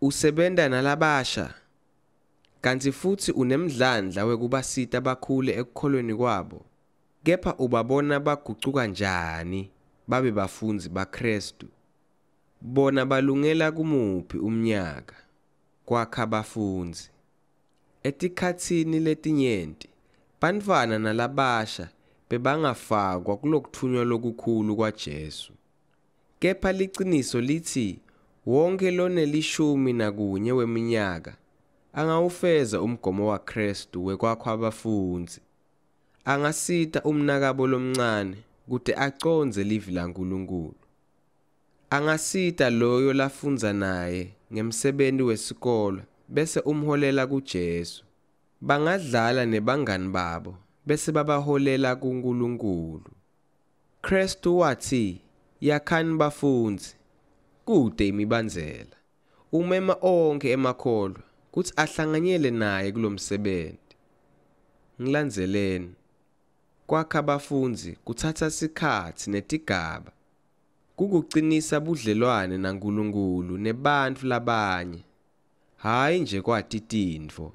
Usebenta nalabasha kanti futhi unemdlandla wekubasita bakhule ekukholweni kwabo kepha ubabona bagucuka njani babe bafundzi baKrestu bona balungela kumuphi umnyaka kwakha bafundzi etikhatsini letinyenti bantfwana nalabasha bebangafakwa kulokuthunywa lokukhulu kwaJesu kepha liciniso litsi wonke lonelishumi nakunye weminyaka angawufeza umgomo waKrestu wekwakho abafunzi angasita umnakabo lomncane kude aconze livi laNkuluNkulu angasita loyo lafunza naye ngemsebenzi wesikolo bese umholela kuJesu bangadlala nebangani babo bese babaholela kuNkulunkulu Krestu wathi yakhani bafunzi kude imibandzela umema onke emakholwa kutsi ahlanganyele naye kulomsebenzi ngilandzeleni kwakha abafunzi kuthatha sikhathi netigaba kukucinisa budlelwane naNkulunkulu nebantfu labanye hayi nje kwati tintfo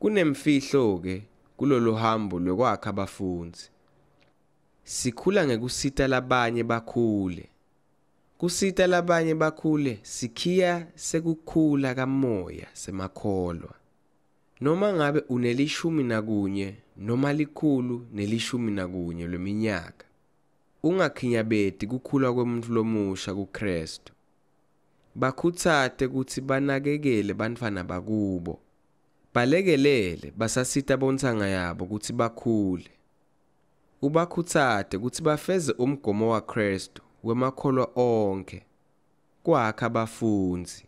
kunemfihlo ke kulolu hambo lwekwakha abafunzi sikhula ngekusita labanye bakhule kusita labanye bakhule sikhiya sekukhula kamoya semakholwa noma ngabe unelishumi nakunye noma likhulu nelishumi nakunye lweminyaka ungakhinyabeti kukhula kwemuntu lomusha kuKristu bakhutsate ukuthi banakekele bantfana bakubo balekelele basasita bontsanga yabo ukuthi bakhule ubakhutsate ukuthi bafeze umgomo waKristu wemakholwa onke kwakha abafundzi